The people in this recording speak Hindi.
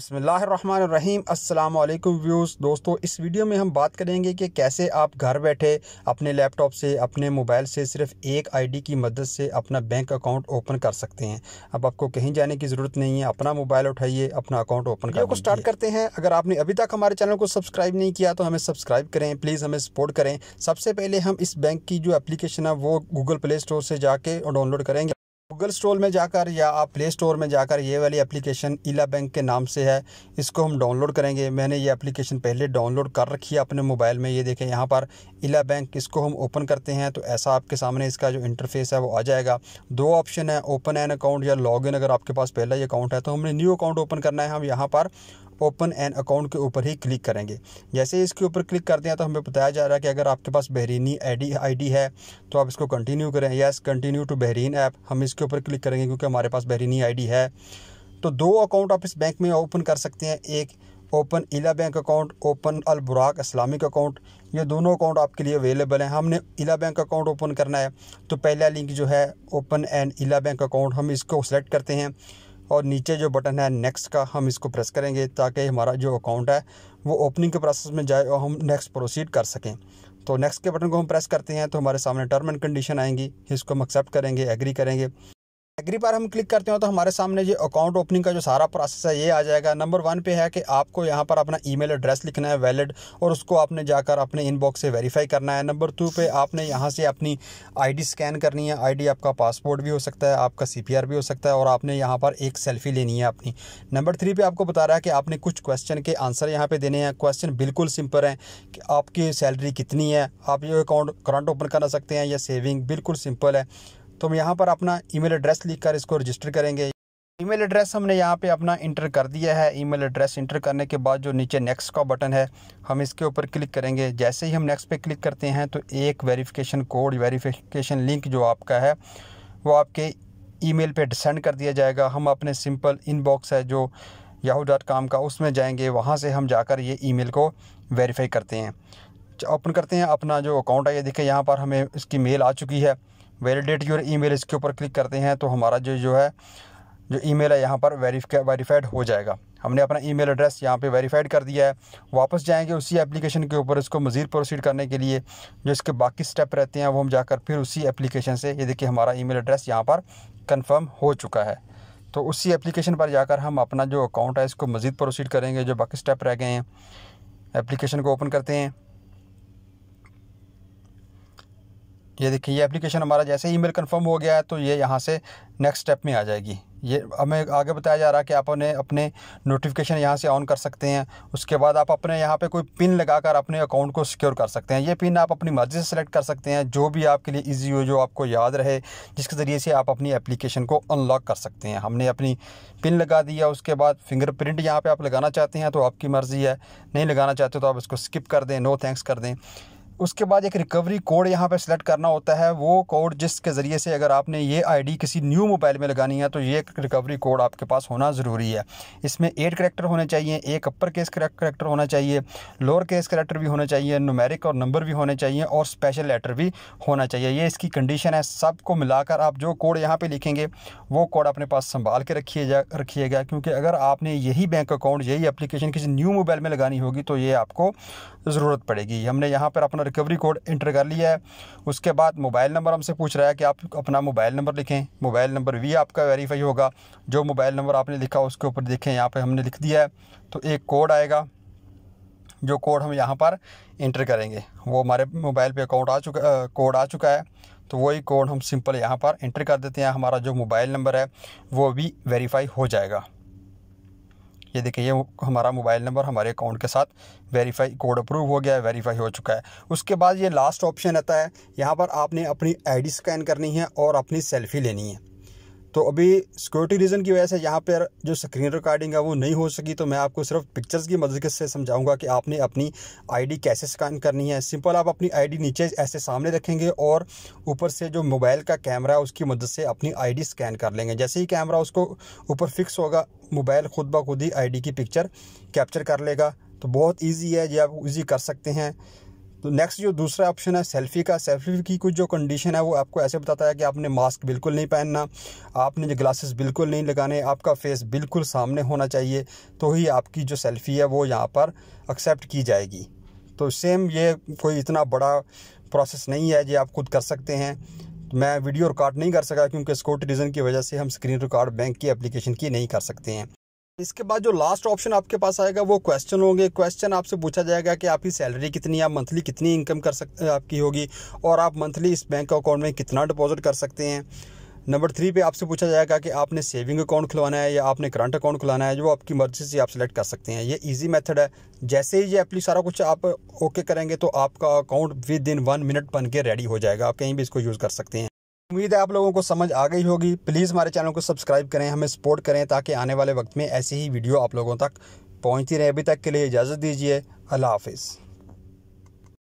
बसमीम् अल्लाम व्यूज़ दोस्तों इस वीडियो में हम बात करेंगे कि कैसे आप घर बैठे अपने लैपटॉप से अपने मोबाइल से सिर्फ एक आईडी की मदद से अपना बैंक अकाउंट ओपन कर सकते हैं अब आपको कहीं जाने की ज़रूरत नहीं है अपना मोबाइल उठाइए अपना अकाउंट ओपन कर को स्टार्ट करते हैं अगर आपने अभी तक हमारे चैनल को सब्सक्राइब नहीं किया तो हमें सब्सक्राइब करें प्लीज़ हमें सपोर्ट करें सबसे पहले हम इस बैंक की जो एप्लीकेशन है वो गूगल प्ले स्टोर से जाके डाउनलोड करेंगे गूगल स्टोर में जाकर या आप प्ले स्टोर में जाकर ये वाली एप्लीकेशन इला बैंक के नाम से है इसको हम डाउनलोड करेंगे मैंने ये एप्लीकेशन पहले डाउनलोड कर रखी है अपने मोबाइल में ये देखें यहाँ पर इला बैंक इसको हम ओपन करते हैं तो ऐसा आपके सामने इसका जो इंटरफेस है वो आ जाएगा दो ऑप्शन है ओपन एन अकाउंट या लॉग अगर आपके पास पहला ही अकाउंट है तो हमने न्यू अकाउंट ओपन करना है हम यहाँ पर ओपन एन अकाउंट के ऊपर ही क्लिक करेंगे जैसे ही इसके ऊपर क्लिक करते हैं तो हमें बताया जा रहा है कि अगर आपके पास बहरीनी आई आईडी है तो आप इसको कंटिन्यू करें yes continue to Bahrain app हम इसके ऊपर क्लिक करेंगे क्योंकि हमारे पास बहरीनी आई है तो दो अकाउंट आप इस बैंक में ओपन कर सकते हैं एक open Ila bank account open अलबुराक इस्लामिक अकाउंट ये दोनों अकाउंट आपके लिए अवेलेबल हैं हमने इला बैंक अकाउंट ओपन करना है तो पहला लिंक जो है open and Ila bank account हम इसको सेलेक्ट करते हैं और नीचे जो बटन है नेक्स्ट का हम इसको प्रेस करेंगे ताकि हमारा जो अकाउंट है वो ओपनिंग के प्रोसेस में जाए और हम नेक्स्ट प्रोसीड कर सकें तो नेक्स्ट के बटन को हम प्रेस करते हैं तो हमारे सामने टर्म एंड कंडीशन आएंगी इसको हम एक्सेप्ट करेंगे एग्री करेंगे एग्री पर हम क्लिक करते हैं तो हमारे सामने ये अकाउंट ओपनिंग का जो सारा प्रोसेस है ये आ जाएगा नंबर वन पे है कि आपको यहाँ पर अपना ईमेल एड्रेस लिखना है वैलिड और उसको आपने जाकर अपने इनबॉक्स से वेरीफाई करना है नंबर टू पे आपने यहाँ से अपनी आईडी स्कैन करनी है आईडी आपका पासपोर्ट भी हो सकता है आपका सी भी हो सकता है और आपने यहाँ पर एक सेल्फी लेनी है अपनी नंबर थ्री पर आपको बता रहा है कि आपने कुछ क्वेश्चन के आंसर यहाँ पर देने हैं क्वेश्चन बिल्कुल सिंपल हैं कि आपकी सैलरी कितनी है आप ये अकाउंट करंट ओपन करा सकते हैं या सेविंग बिल्कुल सिंपल है तो हम यहाँ पर अपना ईमेल एड्रेस लिखकर इसको रजिस्टर करेंगे ईमेल एड्रेस हमने यहाँ पे अपना इंटर कर दिया है ईमेल एड्रेस इंटर करने के बाद जो नीचे नेक्स्ट का बटन है हम इसके ऊपर क्लिक करेंगे जैसे ही हम नेक्स्ट पे क्लिक करते हैं तो एक वेरिफिकेशन कोड वेरिफिकेशन लिंक जो आपका है वो आपके ईमेल पे सेंड कर दिया जाएगा हम अपने सिंपल इनबॉक्स है जो याहू डॉट का उसमें जाएंगे वहाँ से हम जाकर ये मेल को वेरीफाई करते हैं ओपन करते हैं अपना जो अकाउंट है ये देखें यहाँ पर हमें इसकी मेल आ चुकी है वैलिडेट योर ईमेल इसके ऊपर क्लिक करते हैं तो हमारा जो जो है जो ईमेल है यहाँ पर वेरीफाइड हो जाएगा हमने अपना ईमेल एड्रेस यहाँ पे वेरीफाइड कर दिया है वापस जाएंगे उसी एप्लीकेशन के ऊपर इसको मज़ीद प्रोसीड करने के लिए जो इसके बाकी स्टेप रहते हैं वो हम जाकर फिर उसी एप्लीकेशन से ये देखिए हमारा ईमेल एड्रेस यहाँ पर कंफर्म हो चुका है तो उसी एप्लीकेशन पर जाकर हम अपना जो अकाउंट है इसको मज़ीद प्रोसीड करेंगे जो बाकी स्टेप रह गए हैं एप्लीकेशन को ओपन करते हैं ये देखिए ये एप्लीकेशन हमारा जैसे ईमेल कंफर्म हो गया है तो ये यहाँ से नेक्स्ट स्टेप में आ जाएगी ये हमें आगे बताया जा रहा है कि आप अपने अपने नोटिफिकेशन यहाँ से ऑन कर सकते हैं उसके बाद आप अपने यहाँ पे कोई पिन लगाकर अपने अकाउंट को सिक्योर कर सकते हैं ये पिन आप अपनी मर्ज़ी से सेलेक्ट कर सकते हैं जो भी आपके लिए इजी हो जो आपको याद रहे जिसके ज़रिए से आप अपनी एप्लीकेशन को अनलॉक कर सकते हैं हमने अपनी पिन लगा दिया उसके बाद फिंगरप्रिंट यहाँ पर आप लगाना चाहते हैं तो आपकी मर्ज़ी है नहीं लगाना चाहते तो आप इसको स्किप कर दें नो थैंक्स कर दें उसके बाद एक रिकवरी कोड यहाँ पे सेलेक्ट करना होता है वो कोड जिसके ज़रिए से अगर आपने ये आईडी किसी न्यू मोबाइल में लगानी है तो ये रिकवरी कोड आपके पास होना ज़रूरी है इसमें एट करेक्टर होने चाहिए एक अपर केस करेक्टर होना चाहिए लोअर केस करेक्टर भी होना चाहिए नुमेरिक और नंबर भी होने चाहिए और स्पेशल लेटर भी होना चाहिए ये इसकी कंडीशन है सब मिलाकर आप जो कोड यहाँ पर लिखेंगे वो कोड अपने पास संभाल के रखिए जा रखिएगा क्योंकि अगर आपने यही बैंक अकाउंट यही अप्लीकेशन किसी न्यू मोबाइल में लगानी होगी तो ये आपको ज़रूरत पड़ेगी हमने यहाँ पर अपना रिकवरी कोड इंटर कर लिया है उसके बाद मोबाइल नंबर हमसे पूछ रहा है कि आप अपना मोबाइल नंबर लिखें मोबाइल नंबर भी आपका वेरीफाई होगा जो मोबाइल नंबर आपने लिखा उसके ऊपर देखें यहाँ पर हमने लिख दिया है तो एक कोड आएगा जो कोड हम यहाँ पर इंटर करेंगे वो हमारे मोबाइल पे अकाउंट आ चुका कोड आ चुका है तो वही कोड हम सिंपल यहाँ पर इंटर कर देते हैं हमारा जो मोबाइल नंबर है वो भी वेरीफाई हो जाएगा ये देखिए ये हमारा मोबाइल नंबर हमारे अकाउंट के साथ वेरीफाई कोड अप्रूव हो गया है वेरीफाई हो चुका है उसके बाद ये लास्ट ऑप्शन आता है यहाँ पर आपने अपनी आईडी स्कैन करनी है और अपनी सेल्फी लेनी है तो अभी सिक्योरिटी रीज़न की वजह से यहाँ पर जो स्क्रीन रिकॉर्डिंग है वो नहीं हो सकी तो मैं आपको सिर्फ पिक्चर्स की मदद से समझाऊंगा कि आपने अपनी आईडी कैसे स्कैन करनी है सिंपल आप अपनी आईडी नीचे ऐसे सामने रखेंगे और ऊपर से जो मोबाइल का कैमरा है उसकी मदद से अपनी आईडी स्कैन कर लेंगे जैसे ही कैमरा उसको ऊपर फिक्स होगा मोबाइल खुद ब खुद ही आई की पिक्चर कैप्चर कर लेगा तो बहुत ईजी है ये आप ईजी कर सकते हैं तो नेक्स्ट जो दूसरा ऑप्शन है सेल्फी का सेल्फी की कुछ जो कंडीशन है वो आपको ऐसे बताता है कि आपने मास्क बिल्कुल नहीं पहनना आपने जो ग्लासेस बिल्कुल नहीं लगाने आपका फेस बिल्कुल सामने होना चाहिए तो ही आपकी जो सेल्फ़ी है वो यहाँ पर एक्सेप्ट की जाएगी तो सेम ये कोई इतना बड़ा प्रोसेस नहीं है जो आप खुद कर सकते हैं मैं वीडियो रिकॉर्ड नहीं कर सका क्योंकि सिक्योरिटी रीज़न की वजह से हम स्क्रीन रिकॉर्ड बैंक की एप्लीकेशन की नहीं कर सकते हैं इसके बाद जो लास्ट ऑप्शन आपके पास आएगा वो क्वेश्चन होंगे क्वेश्चन आपसे पूछा जाएगा कि आपकी सैलरी कितनी आप मंथली कितनी इनकम कर सकते आपकी होगी और आप मंथली इस बैंक अकाउंट में कितना डिपॉजिट कर सकते हैं नंबर थ्री पे आपसे पूछा जाएगा कि आपने सेविंग अकाउंट खुलवाना है या आपने करंट अकाउंट खुलाना है जो आपकी मर्जी से आप सेलेक्ट कर सकते हैं ये इजी मेथड है जैसे ही ये एप्ली सारा कुछ आप ओके करेंगे तो आपका account within one minute बन के रेडी हो जाएगा आप कहीं भी इसको यूज़ कर सकते हैं उम्मीद है आप लोगों को समझ आ गई होगी प्लीज़ हमारे चैनल को सब्सक्राइब करें हमें सपोर्ट करें ताकि आने वाले वक्त में ऐसी ही वीडियो आप लोगों तक पहुँचती रहे अभी तक के लिए इजाज़त दीजिए अल्लाह हाफिज़